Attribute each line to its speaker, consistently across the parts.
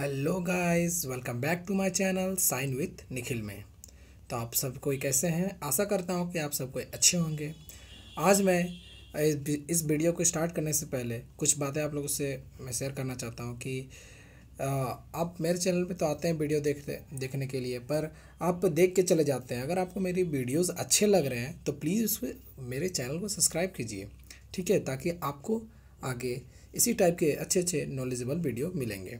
Speaker 1: hello guys welcome back to my channel sign with Nikhil में तो आप सब कोई कैसे हैं आशा करता हूँ कि आप सब कोई अच्छे होंगे आज मैं इस वीडियो को स्टार्ट करने से पहले कुछ बातें आप लोगों से मैं शेयर करना चाहता हूँ कि आप मेरे चैनल पे तो आते हैं वीडियो देखते देखने के लिए पर आप देख के चले जाते हैं अगर आपको मेरी वीडियोज़ अच्छे लग रहे हैं तो प्लीज़ उस मेरे चैनल को सब्सक्राइब कीजिए ठीक है ताकि आपको आगे इसी टाइप के अच्छे अच्छे नॉलेजेबल वीडियो मिलेंगे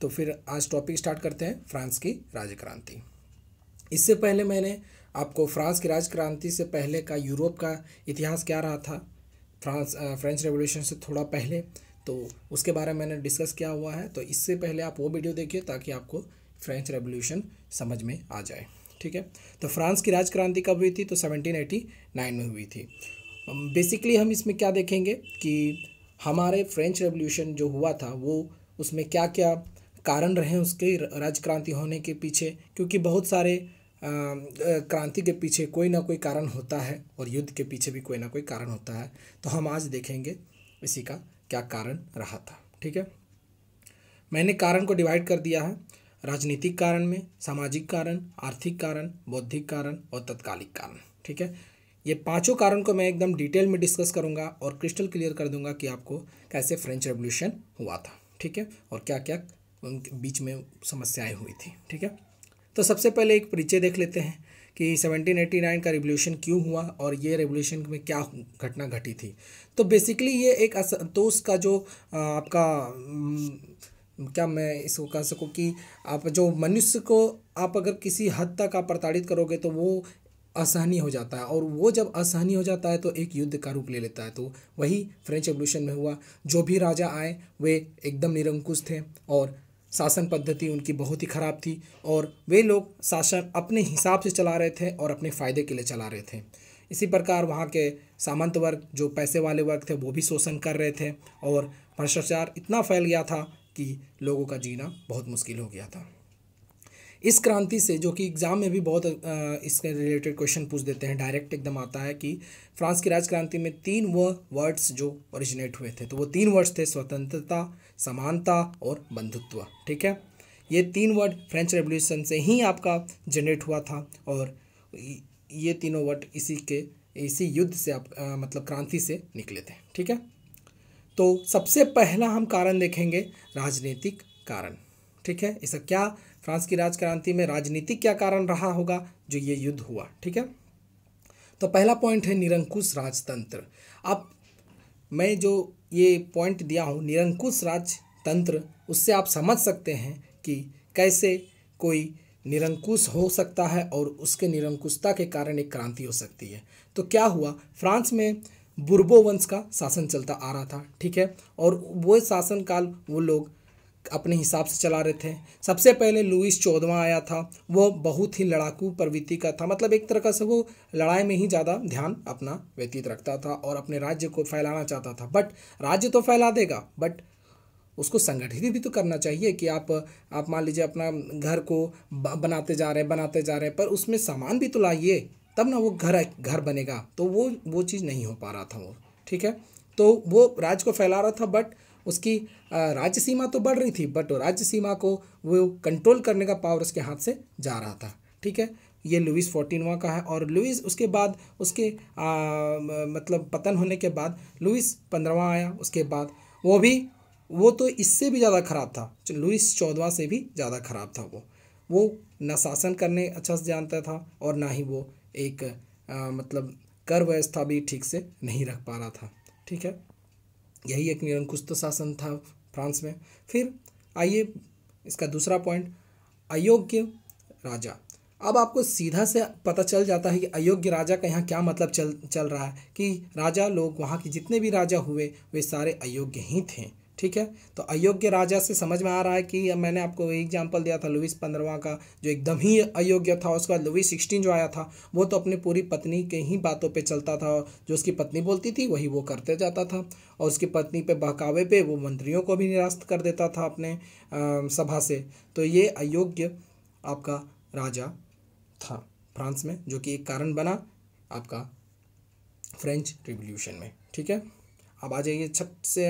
Speaker 1: तो फिर आज टॉपिक स्टार्ट करते हैं फ्रांस की राज्य क्रांति इससे पहले मैंने आपको फ्रांस की राज्य क्रांति से पहले का यूरोप का इतिहास क्या रहा था फ्रांस फ्रेंच रेवोल्यूशन से थोड़ा पहले तो उसके बारे में मैंने डिस्कस किया हुआ है तो इससे पहले आप वो वीडियो देखिए ताकि आपको फ्रेंच रेवोल्यूशन समझ में आ जाए ठीक है तो फ्रांस की राज क्रांति कब हुई थी तो 1789 में हुई थी बेसिकली हम इसमें क्या देखेंगे कि हमारे फ्रेंच रेवोल्यूशन जो हुआ था वो उसमें क्या क्या कारण रहे उसके राज क्रांति होने के पीछे क्योंकि बहुत सारे क्रांति के पीछे कोई ना कोई कारण होता है और युद्ध के पीछे भी कोई ना कोई कारण होता है तो हम आज देखेंगे इसी का क्या कारण रहा था ठीक है मैंने कारण को डिवाइड कर दिया है राजनीतिक कारण में सामाजिक कारण आर्थिक कारण बौद्धिक कारण और तत्कालिक कारण ठीक है ये पांचों कारण को मैं एकदम डिटेल में डिस्कस करूंगा और क्रिस्टल क्लियर कर दूंगा कि आपको कैसे फ्रेंच रेवोल्यूशन हुआ था ठीक है और क्या क्या उनके बीच में समस्याएं हुई थी ठीक है तो सबसे पहले एक परिचय देख लेते हैं कि 1789 का रेवोल्यूशन क्यों हुआ और ये रेवोल्यूशन में क्या घटना घटी थी तो बेसिकली ये एक असंतोष का जो आपका क्या मैं इसको कह सकूँ कि आप जो मनुष्य को आप अगर किसी हद तक आप प्रताड़ित करोगे तो वो असहनीय हो जाता है और वो जब असहनीय हो जाता है तो एक युद्ध का रूप ले लेता है तो वही फ्रेंच रेवोल्यूशन में हुआ जो भी राजा आए वे एकदम निरंकुश थे और शासन पद्धति उनकी बहुत ही ख़राब थी और वे लोग शासन अपने हिसाब से चला रहे थे और अपने फ़ायदे के लिए चला रहे थे इसी प्रकार वहाँ के सामंत वर्ग जो पैसे वाले वर्ग थे वो भी शोषण कर रहे थे और भ्रष्टाचार इतना फैल गया था कि लोगों का जीना बहुत मुश्किल हो गया था इस क्रांति से जो कि एग्ज़ाम में भी बहुत इसके रिलेटेड क्वेश्चन पूछ देते हैं डायरेक्ट एकदम आता है कि फ्रांस की राज क्रांति में तीन वो वर्ड्स जो ओरिजिनेट हुए थे तो वो तीन वर्ड्स थे स्वतंत्रता समानता और बंधुत्व ठीक है ये तीन वर्ड फ्रेंच रेवोल्यूशन से ही आपका जनरेट हुआ था और ये तीनों वर्ड इसी के इसी युद्ध से आप आ, मतलब क्रांति से निकले थे ठीक है तो सबसे पहला हम कारण देखेंगे राजनीतिक कारण ठीक है इसका क्या फ्रांस की राजक्रांति में राजनीतिक क्या कारण रहा होगा जो ये युद्ध हुआ ठीक है तो पहला पॉइंट है निरंकुश राजतंत्र अब मैं जो ये पॉइंट दिया हूँ निरंकुश राजतंत्र उससे आप समझ सकते हैं कि कैसे कोई निरंकुश हो सकता है और उसके निरंकुशता के कारण एक क्रांति हो सकती है तो क्या हुआ फ्रांस में बुर्बो वंश का शासन चलता आ रहा था ठीक है और वो शासनकाल वो लोग अपने हिसाब से चला रहे थे सबसे पहले लुइस चौदवा आया था वो बहुत ही लड़ाकू प्रवृत्ति का था मतलब एक तरह से वो लड़ाई में ही ज़्यादा ध्यान अपना व्यतीत रखता था और अपने राज्य को फैलाना चाहता था बट राज्य तो फैला देगा बट उसको संगठित भी तो करना चाहिए कि आप आप मान लीजिए अपना घर को बनाते जा रहे हैं बनाते जा रहे हैं पर उसमें सामान भी तो लाइए तब ना वो घर घर बनेगा तो वो वो चीज़ नहीं हो पा रहा था वो ठीक है तो वो राज को फैला रहा था बट उसकी राज्य सीमा तो बढ़ रही थी बट राज्य सीमा को वो कंट्रोल करने का पावर उसके हाथ से जा रहा था ठीक है ये लुइस फोर्टीनवा का है और लुइस उसके बाद उसके आ, मतलब पतन होने के बाद लुइस पंद्रवा आया उसके बाद वो भी वो तो इससे भी ज़्यादा ख़राब था लुइस चौदवा से भी ज़्यादा ख़राब था वो वो ना शासन करने अच्छा से जानता था और ना ही वो एक आ, मतलब कर व्यवस्था भी ठीक से नहीं रख पा रहा था ठीक है यही एक निरंकुश शासन था फ्रांस में फिर आइए इसका दूसरा पॉइंट अयोग्य राजा अब आपको सीधा से पता चल जाता है कि अयोग्य राजा का यहाँ क्या मतलब चल चल रहा है कि राजा लोग वहाँ के जितने भी राजा हुए वे सारे अयोग्य ही थे ठीक है तो अयोग्य राजा से समझ में आ रहा है कि मैंने आपको एग्जाम्पल दिया था लुइस पंद्रवा का जो एकदम ही अयोग्य था उसके बाद लुइस सिक्सटीन जो आया था वो तो अपनी पूरी पत्नी के ही बातों पे चलता था जो उसकी पत्नी बोलती थी वही वो करते जाता था और उसकी पत्नी पे बहकावे पे वो मंत्रियों को भी निरास्त कर देता था अपने आ, सभा से तो ये अयोग्य आपका राजा था फ्रांस में जो कि एक कारण बना आपका फ्रेंच रिवोल्यूशन में ठीक है अब आ जाइए छठ से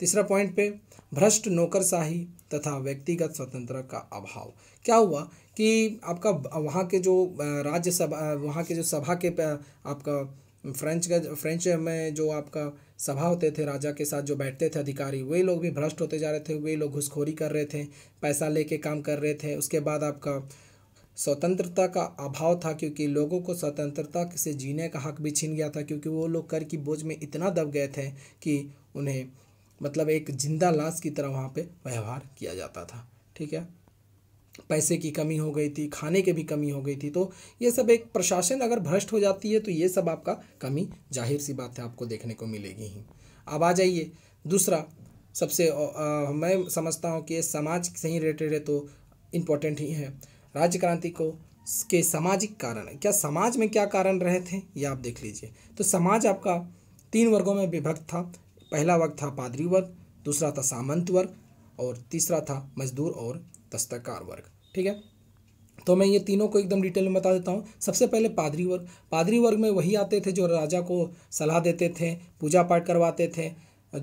Speaker 1: तीसरा पॉइंट पे भ्रष्ट नौकरशाही तथा व्यक्तिगत स्वतंत्रता का अभाव क्या हुआ कि आपका वहाँ के जो राज्यसभा वहाँ के जो सभा के आपका फ्रेंच का फ्रेंच में जो आपका सभा होते थे राजा के साथ जो बैठते थे अधिकारी वे लोग भी भ्रष्ट होते जा रहे थे वे लोग घुसखोरी कर रहे थे पैसा लेके काम कर रहे थे उसके बाद आपका स्वतंत्रता का अभाव था क्योंकि लोगों को स्वतंत्रता से जीने का हक भी छीन गया था क्योंकि वो लोग कर की बोझ में इतना दब गए थे कि उन्हें मतलब एक जिंदा लाश की तरह वहाँ पे व्यवहार किया जाता था ठीक है पैसे की कमी हो गई थी खाने की भी कमी हो गई थी तो ये सब एक प्रशासन अगर भ्रष्ट हो जाती है तो ये सब आपका कमी जाहिर सी बात है आपको देखने को मिलेगी ही अब आ जाइए दूसरा सबसे आ, मैं समझता हूँ कि समाज से ही रिलेटेड है तो इम्पोर्टेंट ही है राज्य क्रांति को के सामाजिक कारण क्या समाज में क्या कारण रहे थे ये आप देख लीजिए तो समाज आपका तीन वर्गों में विभक्त था पहला वर्ग था पादरी वर्ग दूसरा था सामंत वर्ग और तीसरा था मजदूर और दस्तकार वर्ग ठीक है तो मैं ये तीनों को एकदम डिटेल में बता देता हूँ सबसे पहले पादरी वर्ग पादरी वर्ग में वही आते थे जो राजा को सलाह देते थे पूजा पाठ करवाते थे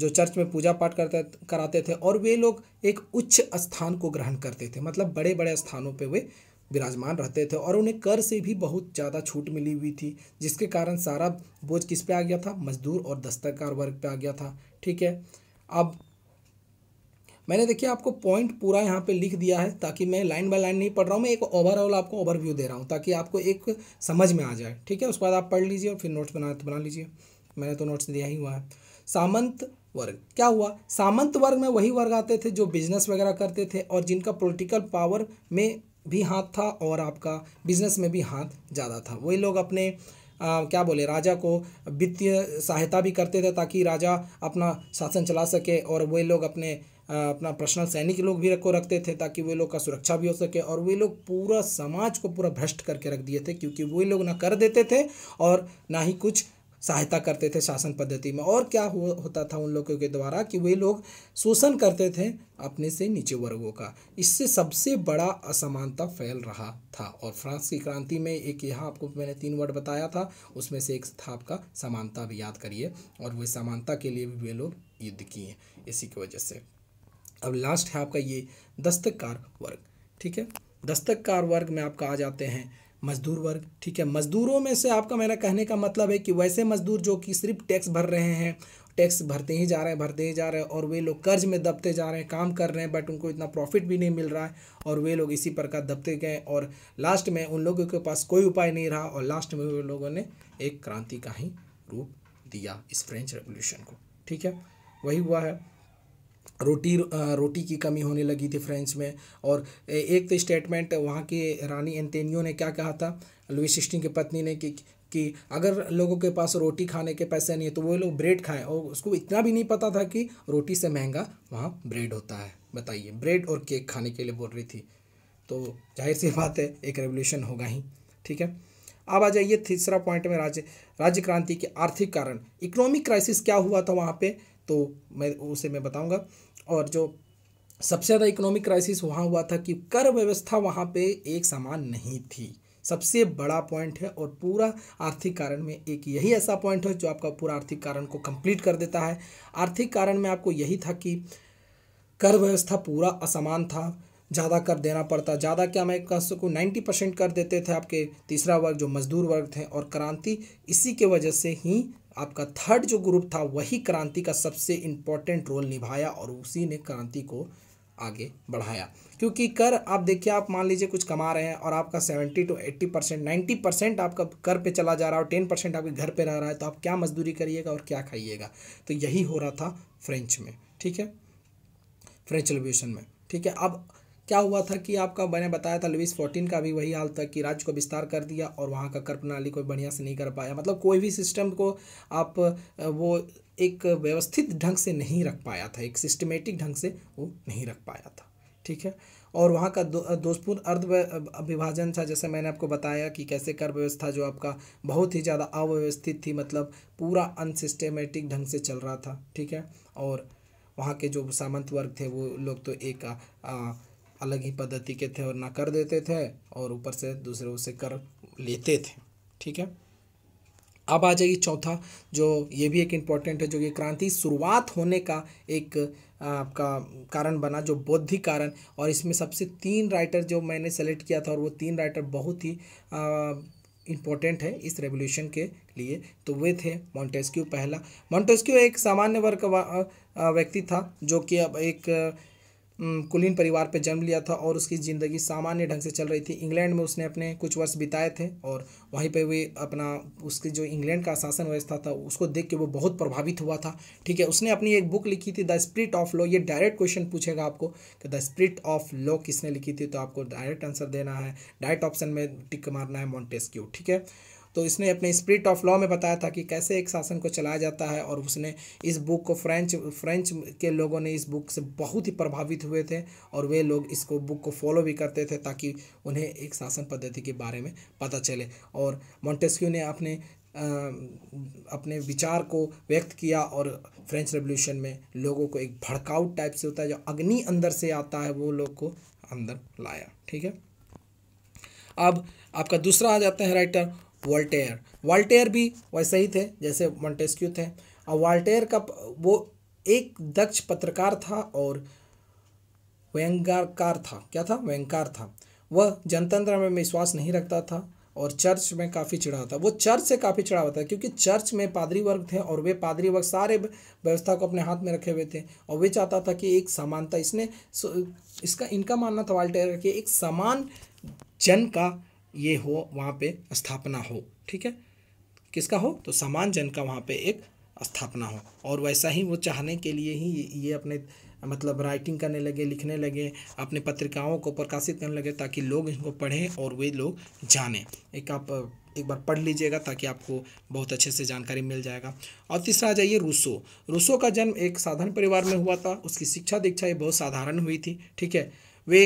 Speaker 1: जो चर्च में पूजा पाठ करते कराते थे और वे लोग एक उच्च स्थान को ग्रहण करते थे मतलब बड़े बड़े स्थानों पे वे विराजमान रहते थे और उन्हें कर से भी बहुत ज़्यादा छूट मिली हुई थी जिसके कारण सारा बोझ किस पे आ गया था मजदूर और दस्तकार वर्ग पे आ गया था ठीक है अब मैंने देखिए आपको पॉइंट पूरा यहाँ पे लिख दिया है ताकि मैं लाइन बाय लाइन नहीं पढ़ रहा हूँ मैं एक ओवरऑल आपको ओवरव्यू दे रहा हूँ ताकि आपको एक समझ में आ जाए ठीक है उसके बाद आप पढ़ लीजिए और फिर नोट्स बना बना लीजिए मैंने तो नोट्स दिया ही हुआ है सामंत वर्ग क्या हुआ सामंत वर्ग में वही वर्ग आते थे जो बिजनेस वगैरह करते थे और जिनका पॉलिटिकल पावर में भी हाथ था और आपका बिजनेस में भी हाथ ज़्यादा था वही लोग अपने आ, क्या बोले राजा को वित्तीय सहायता भी करते थे ताकि राजा अपना शासन चला सके और वही लोग अपने आ, अपना पर्सनल सैनिक लोग भी रखो रखते थे ताकि वे लोग का सुरक्षा भी हो सके और वे लोग पूरा समाज को पूरा भ्रष्ट करके रख दिए थे क्योंकि वे लोग ना कर देते थे और ना ही कुछ सहायता करते थे शासन पद्धति में और क्या हो, होता था उन लोगों के द्वारा कि वे लोग शोषण करते थे अपने से नीचे वर्गों का इससे सबसे बड़ा असमानता फैल रहा था और फ्रांस की क्रांति में एक यहाँ आपको मैंने तीन वर्ड बताया था उसमें से एक था आपका समानता भी याद करिए और वे समानता के लिए भी वे लोग युद्ध किए इसी की वजह से अब लास्ट है आपका ये दस्तकार वर्ग ठीक है दस्तकार वर्ग में आपका आ जाते हैं मजदूर वर्ग ठीक है मजदूरों में से आपका मेरा कहने का मतलब है कि वैसे मजदूर जो कि सिर्फ टैक्स भर रहे हैं टैक्स भरते ही जा रहे हैं भरते ही जा रहे हैं और वे लोग कर्ज में दबते जा रहे हैं काम कर रहे हैं बट उनको इतना प्रॉफिट भी नहीं मिल रहा है और वे लोग इसी प्रकार दबते गए और लास्ट में उन लोगों के पास कोई उपाय नहीं रहा और लास्ट में उन लोगों ने एक क्रांति का ही रूप दिया इस फ्रेंच रेवोल्यूशन को ठीक है वही हुआ है रोटी रोटी की कमी होने लगी थी फ्रेंच में और एक तो स्टेटमेंट वहाँ के रानी एंटेनियो ने क्या कहा था लुई सिक्सटीन की पत्नी ने कि कि अगर लोगों के पास रोटी खाने के पैसे नहीं है तो वो लोग ब्रेड खाएं और उसको इतना भी नहीं पता था कि रोटी से महंगा वहाँ ब्रेड होता है बताइए ब्रेड और केक खाने के लिए बोल रही थी तो जाहिर सी बात है एक रेवोल्यूशन होगा ही ठीक है अब आ जाइए तीसरा पॉइंट में राज्य राज्य क्रांति के आर्थिक कारण इकोनॉमिक क्राइसिस क्या हुआ था वहाँ पे तो मैं उसे मैं बताऊंगा और जो सबसे ज़्यादा इकोनॉमिक क्राइसिस वहाँ हुआ था कि कर व्यवस्था वहाँ पे एक समान नहीं थी सबसे बड़ा पॉइंट है और पूरा आर्थिक कारण में एक यही ऐसा पॉइंट है जो आपका पूरा आर्थिक कारण को कंप्लीट कर देता है आर्थिक कारण में आपको यही था कि कर व्यवस्था पूरा असमान था ज़्यादा कर देना पड़ता ज़्यादा क्या मैं कह सकूँ नाइन्टी परसेंट कर देते थे आपके तीसरा वर्ग जो मजदूर वर्ग थे और क्रांति इसी के वजह से ही आपका थर्ड जो ग्रुप था वही क्रांति का सबसे इम्पोर्टेंट रोल निभाया और उसी ने क्रांति को आगे बढ़ाया क्योंकि कर आप देखिए आप मान लीजिए कुछ कमा रहे हैं और आपका seventy two eighty percent ninety percent आपका कर पे चला जा रहा है और टेन परसेंट आपके घर पे रह रहा है तो आप क्या मजदूरी करिएगा और क्या खाइएगा तो यही हो रहा था फ्रेंच में ठीक है फ्रेंच रेवल्यूशन में ठीक है अब क्या हुआ था कि आपका मैंने बताया था लुइस फोर्टीन का भी वही हाल था कि राज्य को विस्तार कर दिया और वहाँ का कर प्रणाली कोई बढ़िया से नहीं कर पाया मतलब कोई भी सिस्टम को आप वो एक व्यवस्थित ढंग से नहीं रख पाया था एक सिस्टमेटिक ढंग से वो नहीं रख पाया था ठीक है और वहाँ का दो, दोषपूर्ण अर्ध विभाजन था जैसे मैंने आपको बताया कि कैसे कर व्यवस्था जो आपका बहुत ही ज़्यादा अव्यवस्थित थी मतलब पूरा अनसिस्टमेटिक ढंग से चल रहा था ठीक है और वहाँ के जो सामंत वर्ग थे वो लोग तो एक आ, आ, अलग ही पद्धति के थे और ना कर देते थे और ऊपर से दूसरे उसे कर लेते थे ठीक है अब आ जाइए चौथा जो ये भी एक इम्पॉर्टेंट है जो कि क्रांति शुरुआत होने का एक आपका कारण बना जो बौद्धि कारण और इसमें सबसे तीन राइटर जो मैंने सेलेक्ट किया था और वो तीन राइटर बहुत ही इम्पोर्टेंट है इस रेवोल्यूशन के लिए तो वे थे मॉन्टेस्क्यू पहला मॉन्टेस्क्यू एक सामान्य वर्ग का व्यक्ति था जो कि अब एक कुलीन परिवार पर जन्म लिया था और उसकी ज़िंदगी सामान्य ढंग से चल रही थी इंग्लैंड में उसने अपने कुछ वर्ष बिताए थे और वहीं पर वे अपना उसकी जो इंग्लैंड का शासन व्यवस्था था उसको देख के वो बहुत प्रभावित हुआ था ठीक है उसने अपनी एक बुक लिखी थी द स्प्रिट ऑफ लॉ ये डायरेक्ट क्वेश्चन पूछेगा आपको कि द स्प्रिट ऑफ लॉ किसने लिखी थी तो आपको डायरेक्ट आंसर देना है डायरेक्ट ऑप्शन में टिक मारना है मॉन्टेस्क्यू ठीक है तो इसने अपने स्प्रिट ऑफ लॉ में बताया था कि कैसे एक शासन को चलाया जाता है और उसने इस बुक को फ्रेंच फ्रेंच के लोगों ने इस बुक से बहुत ही प्रभावित हुए थे और वे लोग इसको बुक को फॉलो भी करते थे ताकि उन्हें एक शासन पद्धति के बारे में पता चले और मोन्टेस्क्यू ने अपने आ, अपने विचार को व्यक्त किया और फ्रेंच रेवोल्यूशन में लोगों को एक भड़काऊ टाइप से होता है जो अग्नि अंदर से आता है वो लोग को अंदर लाया ठीक है अब आपका दूसरा आ जाता है राइटर वॉल्टेयर वॉल्टेयर भी वैसे ही थे जैसे मॉन्टेस्क्यू थे और वाल्टेयर का वो एक दक्ष पत्रकार था और व्यंगकार था क्या था व्यंगकार था वह जनतंत्र में विश्वास नहीं रखता था और चर्च में काफ़ी चिढ़ा था वो चर्च से काफ़ी चिढ़ा हुआ था क्योंकि चर्च में पादरी वर्ग थे और वे पादरी वर्ग सारे व्यवस्था को अपने हाथ में रखे हुए थे और वे चाहता था कि एक समानता इसने इसका इनका मानना था वाल्टेयर कि एक समान जन का ये हो वहाँ पे स्थापना हो ठीक है किसका हो तो समान जन का वहाँ पे एक स्थापना हो और वैसा ही वो चाहने के लिए ही ये अपने मतलब राइटिंग करने लगे लिखने लगे अपने पत्रिकाओं को प्रकाशित करने लगे ताकि लोग इनको पढ़ें और वे लोग जानें एक आप एक बार पढ़ लीजिएगा ताकि आपको बहुत अच्छे से जानकारी मिल जाएगा और तीसरा आ जाइए रूसो रूसो का जन्म एक साधारण परिवार में हुआ था उसकी शिक्षा दीक्षा ये बहुत साधारण हुई थी ठीक है वे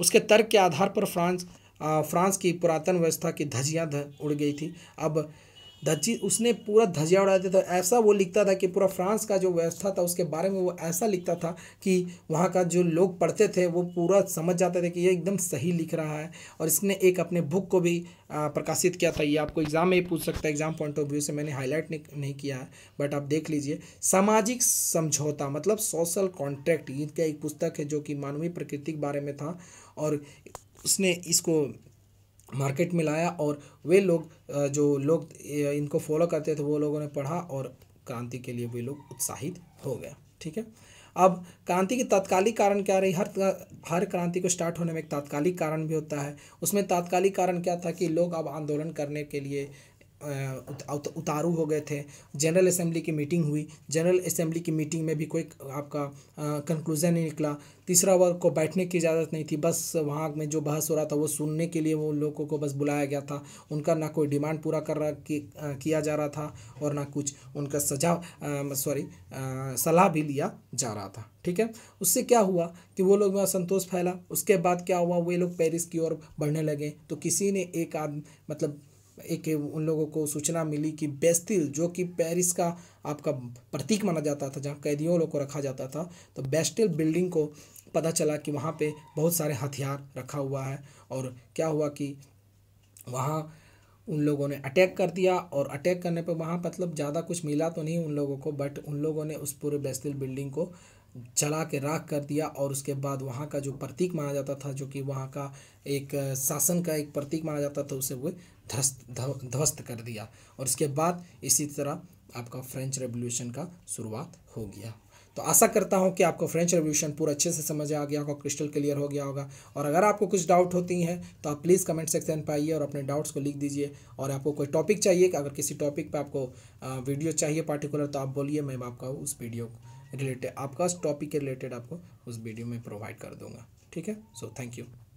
Speaker 1: उसके तर्क के आधार पर फ्रांस फ्रांस की पुरातन व्यवस्था की धजियाँ उड़ गई थी अब धज्जी उसने पूरा धजिया उड़ा दिया था ऐसा वो लिखता था कि पूरा फ्रांस का जो व्यवस्था था उसके बारे में वो ऐसा लिखता था कि वहाँ का जो लोग पढ़ते थे वो पूरा समझ जाते थे कि ये एकदम सही लिख रहा है और इसने एक अपने बुक को भी प्रकाशित किया था ये आपको एग्ज़ाम में पूछ सकता है एग्ज़ाम पॉइंट ऑफ व्यू से मैंने हाईलाइट नहीं, नहीं किया है बट आप देख लीजिए सामाजिक समझौता मतलब सोशल कॉन्ट्रैक्ट इनका एक पुस्तक है जो कि मानवीय प्रकृति के बारे में था और उसने इसको मार्केट में लाया और वे लोग जो लोग इनको फॉलो करते थे वो लोगों ने पढ़ा और क्रांति के लिए वे लोग उत्साहित हो गए ठीक है अब क्रांति के तात्कालिक कारण क्या रही हर हर क्रांति को स्टार्ट होने में एक तात्कालिक कारण भी होता है उसमें तात्कालिक कारण क्या था कि लोग अब आंदोलन करने के लिए उतारू हो गए थे जनरल असेंबली की मीटिंग हुई जनरल असेंबली की मीटिंग में भी कोई आपका कंक्लूज़न नहीं निकला तीसरा वर्ग को बैठने की इजाज़त नहीं थी बस वहाँ में जो बहस हो रहा था वो सुनने के लिए वो लोगों को बस बुलाया गया था उनका ना कोई डिमांड पूरा कर रहा कि, किया जा रहा था और ना कुछ उनका सजा सॉरी सलाह भी लिया जा रहा था ठीक है उससे क्या हुआ कि वो लोग में असंतोष फैला उसके बाद क्या हुआ वे लोग पेरिस की ओर बढ़ने लगे तो किसी ने एक आदमी मतलब एक उन लोगों को सूचना मिली कि बेस्तिल जो कि पेरिस का आपका प्रतीक माना जाता था जहाँ कैदियों लोग को रखा जाता था तो बेस्टिल बिल्डिंग को पता चला कि वहाँ पे बहुत सारे हथियार रखा हुआ है और क्या हुआ कि वहाँ उन लोगों ने अटैक कर दिया और अटैक करने पर वहाँ मतलब ज़्यादा कुछ मिला तो नहीं उन लोगों को बट उन लोगों ने उस पूरे बेस्तिल बिल्डिंग को जला के राख कर दिया और उसके बाद वहाँ का जो प्रतीक माना जाता था जो कि वहाँ का एक शासन का एक प्रतीक माना जाता था उसे वो ध्वस्त ध्वस्त कर दिया और इसके बाद इसी तरह आपका फ्रेंच रेवोल्यूशन का शुरुआत हो गया तो आशा करता हूँ कि आपको फ्रेंच रेवोल्यूशन पूरा अच्छे से समझ आ गया होगा क्रिस्टल क्लियर हो गया होगा और अगर आपको कुछ डाउट होती हैं तो आप प्लीज़ कमेंट सेक्शन पर आइए और अपने डाउट्स को लिख दीजिए और आपको कोई टॉपिक चाहिए कि अगर किसी टॉपिक पर आपको वीडियो चाहिए पार्टिकुलर तो आप बोलिए मैं आपका उस वीडियो रिलेटेड आपका उस टॉपिक के रिलेटेड आपको उस वीडियो में प्रोवाइड कर दूँगा ठीक है सो थैंक यू